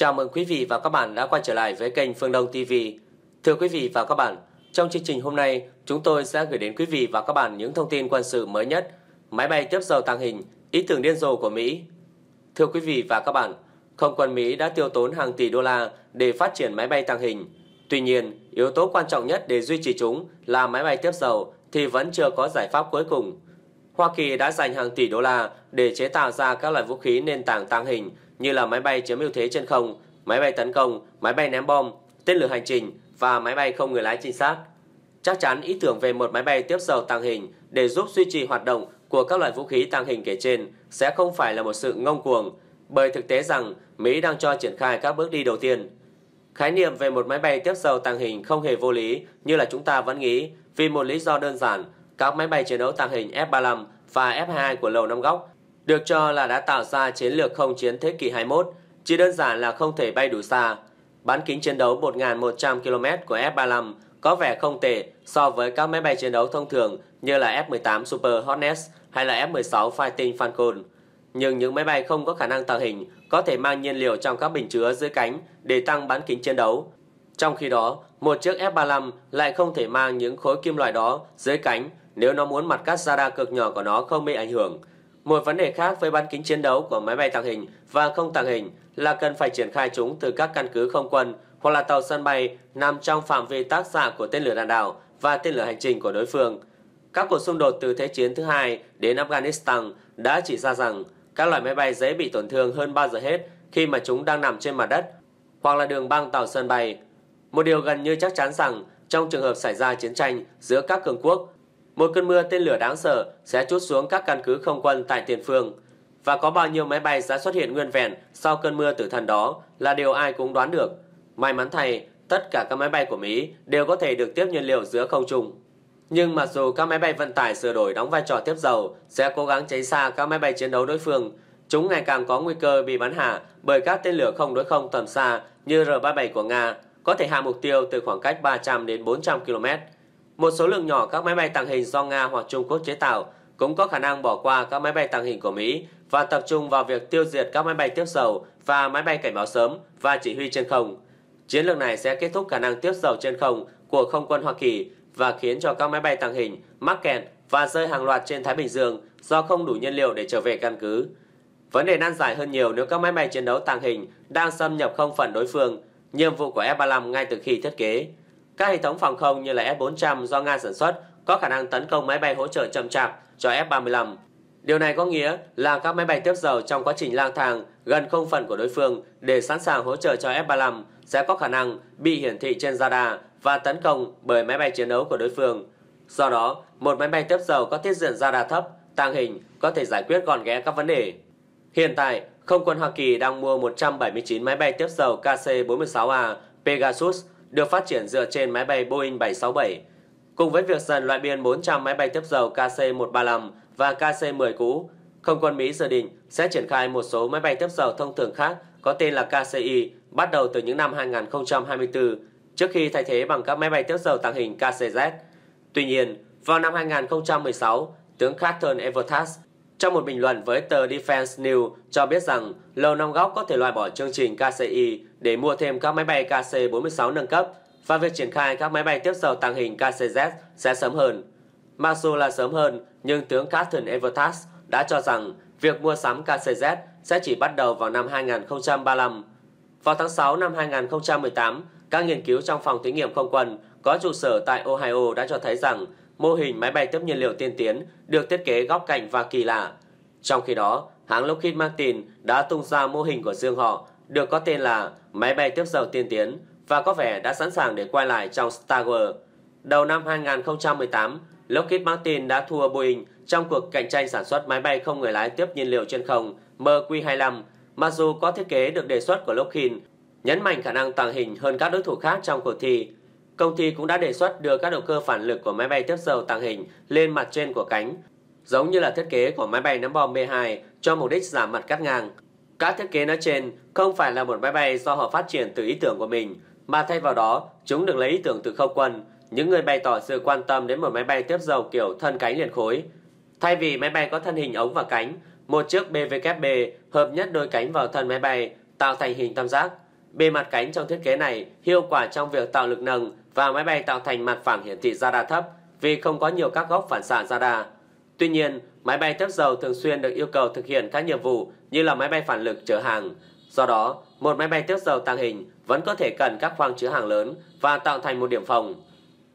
Chào mừng quý vị và các bạn đã quay trở lại với kênh Phương Đông TV. Thưa quý vị và các bạn, trong chương trình hôm nay, chúng tôi sẽ gửi đến quý vị và các bạn những thông tin quân sự mới nhất, máy bay tiếp dầu tàng hình, ý tưởng điên rồ của Mỹ. Thưa quý vị và các bạn, không quân Mỹ đã tiêu tốn hàng tỷ đô la để phát triển máy bay tàng hình. Tuy nhiên, yếu tố quan trọng nhất để duy trì chúng là máy bay tiếp dầu thì vẫn chưa có giải pháp cuối cùng. Hoa Kỳ đã dành hàng tỷ đô la để chế tạo ra các loại vũ khí nền tảng tàng hình – như là máy bay chiếm ưu thế trên không, máy bay tấn công, máy bay ném bom, tên lửa hành trình và máy bay không người lái trinh sát. Chắc chắn ý tưởng về một máy bay tiếp dầu tàng hình để giúp duy trì hoạt động của các loại vũ khí tàng hình kể trên sẽ không phải là một sự ngông cuồng, bởi thực tế rằng Mỹ đang cho triển khai các bước đi đầu tiên. Khái niệm về một máy bay tiếp dầu tàng hình không hề vô lý như là chúng ta vẫn nghĩ vì một lý do đơn giản, các máy bay chiến đấu tàng hình F-35 và F-22 của Lầu Năm Góc được cho là đã tạo ra chiến lược không chiến thế kỷ 21, chỉ đơn giản là không thể bay đủ xa. Bán kính chiến đấu 1.100 km của F-35 có vẻ không tệ so với các máy bay chiến đấu thông thường như là F-18 Super Hornet hay là F-16 Fighting Falcon. Nhưng những máy bay không có khả năng tạo hình có thể mang nhiên liệu trong các bình chứa dưới cánh để tăng bán kính chiến đấu. Trong khi đó, một chiếc F-35 lại không thể mang những khối kim loại đó dưới cánh nếu nó muốn mặt cắt radar cực nhỏ của nó không bị ảnh hưởng – một vấn đề khác với bán kính chiến đấu của máy bay tàng hình và không tàng hình là cần phải triển khai chúng từ các căn cứ không quân hoặc là tàu sân bay nằm trong phạm vi tác xạ của tên lửa đạn đạo và tên lửa hành trình của đối phương. Các cuộc xung đột từ Thế chiến thứ hai đến Afghanistan đã chỉ ra rằng các loại máy bay dễ bị tổn thương hơn bao giờ hết khi mà chúng đang nằm trên mặt đất hoặc là đường băng tàu sân bay. Một điều gần như chắc chắn rằng trong trường hợp xảy ra chiến tranh giữa các cường quốc một cơn mưa tên lửa đáng sợ sẽ chút xuống các căn cứ không quân tại tiền phương. Và có bao nhiêu máy bay sẽ xuất hiện nguyên vẹn sau cơn mưa tử thần đó là điều ai cũng đoán được. May mắn thay, tất cả các máy bay của Mỹ đều có thể được tiếp nhiên liệu giữa không trung. Nhưng mặc dù các máy bay vận tải sửa đổi đóng vai trò tiếp dầu sẽ cố gắng tránh xa các máy bay chiến đấu đối phương, chúng ngày càng có nguy cơ bị bắn hạ bởi các tên lửa không đối không tầm xa như R-37 của Nga có thể hạ mục tiêu từ khoảng cách 300 đến 400 km một số lượng nhỏ các máy bay tàng hình do Nga hoặc Trung Quốc chế tạo cũng có khả năng bỏ qua các máy bay tàng hình của Mỹ và tập trung vào việc tiêu diệt các máy bay tiếp dầu và máy bay cảnh báo sớm và chỉ huy trên không. Chiến lược này sẽ kết thúc khả năng tiếp dầu trên không của không quân Hoa Kỳ và khiến cho các máy bay tàng hình mắc kẹt và rơi hàng loạt trên Thái Bình Dương do không đủ nhiên liệu để trở về căn cứ. Vấn đề nan giải hơn nhiều nếu các máy bay chiến đấu tàng hình đang xâm nhập không phận đối phương, nhiệm vụ của F-35 ngay từ khi thiết kế. Các hệ thống phòng không như là S-400 do Nga sản xuất có khả năng tấn công máy bay hỗ trợ chậm chạp cho F-35. Điều này có nghĩa là các máy bay tiếp dầu trong quá trình lang thang gần không phận của đối phương để sẵn sàng hỗ trợ cho F-35 sẽ có khả năng bị hiển thị trên radar và tấn công bởi máy bay chiến đấu của đối phương. Do đó, một máy bay tiếp dầu có tiết diện radar thấp, tàng hình có thể giải quyết gọn ghẽ các vấn đề. Hiện tại, không quân Hoa Kỳ đang mua 179 máy bay tiếp dầu KC-46A Pegasus được phát triển dựa trên máy bay Boeing 767. Cùng với việc dần loại biên 400 máy bay tiếp dầu KC-135 và KC-10 cũ, Không quân Mỹ dự định sẽ triển khai một số máy bay tiếp dầu thông thường khác có tên là KCI bắt đầu từ những năm 2024 trước khi thay thế bằng các máy bay tiếp dầu tàng hình KCZ. Tuy nhiên, vào năm 2016, tướng Carter Evertas trong một bình luận với tờ Defense News cho biết rằng Lầu Năm Góc có thể loại bỏ chương trình KCI để mua thêm các máy bay KC-46 nâng cấp và việc triển khai các máy bay tiếp dầu tàng hình KCZ sẽ sớm hơn. Mặc dù là sớm hơn, nhưng tướng Catherine Evertas đã cho rằng việc mua sắm KCZ sẽ chỉ bắt đầu vào năm 2035. Vào tháng 6 năm 2018, các nghiên cứu trong phòng thí nghiệm không quân có trụ sở tại Ohio đã cho thấy rằng mô hình máy bay tiếp nhiên liệu tiên tiến được thiết kế góc cạnh và kỳ lạ. Trong khi đó, hãng Lockheed Martin đã tung ra mô hình của riêng họ được có tên là máy bay tiếp dầu tiên tiến và có vẻ đã sẵn sàng để quay lại trong Star Wars. Đầu năm 2018, Lockheed Martin đã thua Boeing trong cuộc cạnh tranh sản xuất máy bay không người lái tiếp nhiên liệu trên không MQ-25, mặc dù có thiết kế được đề xuất của Lockheed, nhấn mạnh khả năng tàng hình hơn các đối thủ khác trong cuộc thi, Công ty cũng đã đề xuất đưa các động cơ phản lực của máy bay tiếp dầu tàng hình lên mặt trên của cánh, giống như là thiết kế của máy bay ném bom B-2 cho mục đích giảm mặt cắt ngang. Các thiết kế nói trên không phải là một máy bay do họ phát triển từ ý tưởng của mình, mà thay vào đó chúng được lấy ý tưởng từ không quân, những người bày tỏ sự quan tâm đến một máy bay tiếp dầu kiểu thân cánh liền khối. Thay vì máy bay có thân hình ống và cánh, một chiếc BVKB hợp nhất đôi cánh vào thân máy bay tạo thành hình tam giác. Bề mặt cánh trong thiết kế này hiệu quả trong việc tạo lực nâng và máy bay tạo thành mặt phẳng hiển thị radar thấp vì không có nhiều các góc phản xạ radar. Tuy nhiên, máy bay thép dầu thường xuyên được yêu cầu thực hiện các nhiệm vụ như là máy bay phản lực chở hàng. Do đó, một máy bay thép dầu tàng hình vẫn có thể cần các khoang chứa hàng lớn và tạo thành một điểm phòng.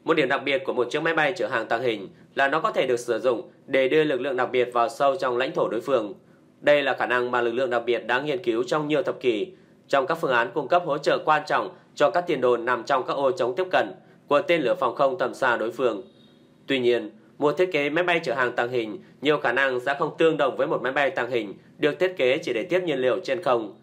Một điểm đặc biệt của một chiếc máy bay chở hàng tàng hình là nó có thể được sử dụng để đưa lực lượng đặc biệt vào sâu trong lãnh thổ đối phương. Đây là khả năng mà lực lượng đặc biệt đã nghiên cứu trong nhiều thập kỷ trong các phương án cung cấp hỗ trợ quan trọng cho các tiền đồn nằm trong các ô chống tiếp cận của tên lửa phòng không tầm xa đối phương. Tuy nhiên, một thiết kế máy bay chở hàng tàng hình nhiều khả năng sẽ không tương đồng với một máy bay tàng hình được thiết kế chỉ để tiếp nhiên liệu trên không.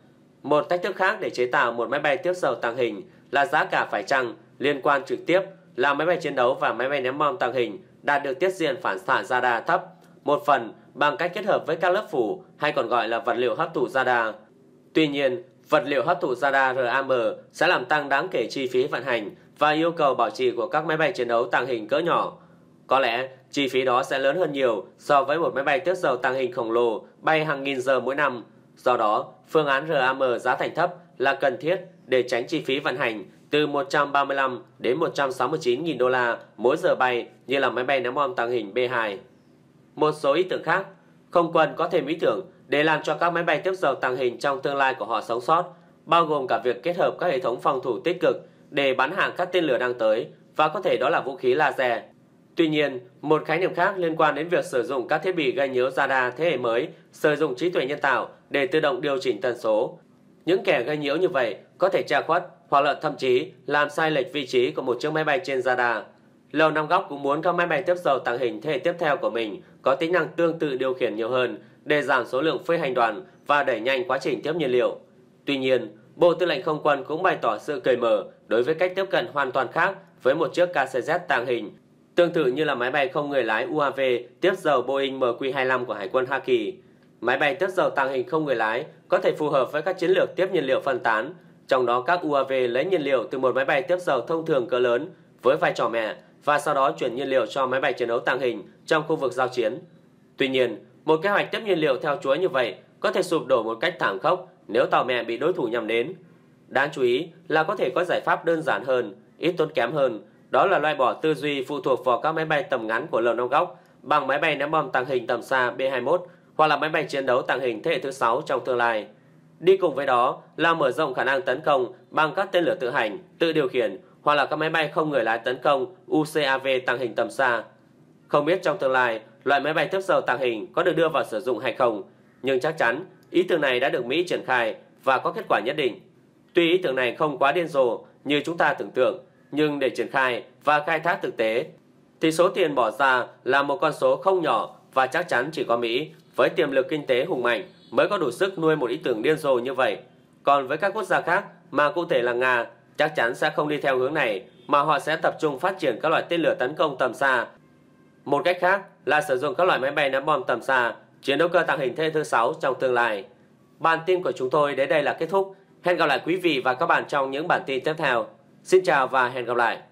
Một thách thức khác để chế tạo một máy bay tiếp dầu tàng hình là giá cả phải chăng liên quan trực tiếp là máy bay chiến đấu và máy bay ném bom tàng hình đạt được tiết diện phản xạ radar thấp, một phần bằng cách kết hợp với các lớp phủ hay còn gọi là vật liệu hấp thụ radar. Tuy nhiên, vật liệu hấp thụ radar RAM sẽ làm tăng đáng kể chi phí vận hành và yêu cầu bảo trì của các máy bay chiến đấu tàng hình cỡ nhỏ. Có lẽ chi phí đó sẽ lớn hơn nhiều so với một máy bay tiết dầu tàng hình khổng lồ bay hàng nghìn giờ mỗi năm. Do đó, phương án RAM giá thành thấp là cần thiết để tránh chi phí vận hành từ 135 đến 169 nghìn đô la mỗi giờ bay như là máy bay ném bom tàng hình B-2. Một số ý tưởng khác, không quân có thêm ý tưởng để làm cho các máy bay tiếp dầu tàng hình trong tương lai của họ sống sót, bao gồm cả việc kết hợp các hệ thống phòng thủ tích cực để bắn hàng các tên lửa đang tới và có thể đó là vũ khí laser. Tuy nhiên, một khái niệm khác liên quan đến việc sử dụng các thiết bị gây nhớ radar thế hệ mới, sử dụng trí tuệ nhân tạo để tự động điều chỉnh tần số. Những kẻ gây nhiễu như vậy có thể tra khuất hoặc là thậm chí làm sai lệch vị trí của một chiếc máy bay trên radar. Lầu Năm Góc cũng muốn các máy bay tiếp dầu tàng hình thế hệ tiếp theo của mình có tính năng tương tự điều khiển nhiều hơn để giảm số lượng phi hành đoàn và đẩy nhanh quá trình tiếp nhiên liệu. Tuy nhiên, Bộ Tư lệnh Không quân cũng bày tỏ sự cởi mở đối với cách tiếp cận hoàn toàn khác với một chiếc KCZ tàng hình, tương tự như là máy bay không người lái UAV tiếp dầu Boeing MQ-25 của Hải quân Hoa Kỳ. Máy bay tiếp dầu tàng hình không người lái có thể phù hợp với các chiến lược tiếp nhiên liệu phân tán, trong đó các UAV lấy nhiên liệu từ một máy bay tiếp dầu thông thường cỡ lớn với vai trò mẹ và sau đó chuyển nhiên liệu cho máy bay chiến đấu tàng hình trong khu vực giao chiến. Tuy nhiên, một kế hoạch tiếp nhiên liệu theo chuỗi như vậy có thể sụp đổ một cách thảm khốc nếu tàu mẹ bị đối thủ nhắm đến. Đáng chú ý là có thể có giải pháp đơn giản hơn, ít tốn kém hơn, đó là loại bỏ tư duy phụ thuộc vào các máy bay tầm ngắn của Lầu Năm Góc bằng máy bay ném bom tàng hình tầm xa B-21 hoặc là máy bay chiến đấu tàng hình thế hệ thứ 6 trong tương lai. Đi cùng với đó là mở rộng khả năng tấn công bằng các tên lửa tự hành, tự điều khiển hoặc là các máy bay không người lái tấn công UCAV tàng hình tầm xa. Không biết trong tương lai loại máy bay tiếp dầu tàng hình có được đưa vào sử dụng hay không, nhưng chắc chắn ý tưởng này đã được Mỹ triển khai và có kết quả nhất định. Tuy ý tưởng này không quá điên rồ như chúng ta tưởng tượng, nhưng để triển khai và khai thác thực tế thì số tiền bỏ ra là một con số không nhỏ và chắc chắn chỉ có Mỹ với tiềm lực kinh tế hùng mạnh mới có đủ sức nuôi một ý tưởng điên rồ như vậy. Còn với các quốc gia khác mà cụ thể là Nga chắc chắn sẽ không đi theo hướng này mà họ sẽ tập trung phát triển các loại tên lửa tấn công tầm xa một cách khác là sử dụng các loại máy bay ném bom tầm xa, chiến đấu cơ tàng hình thế thứ 6 trong tương lai. Bản tin của chúng tôi đến đây là kết thúc. Hẹn gặp lại quý vị và các bạn trong những bản tin tiếp theo. Xin chào và hẹn gặp lại.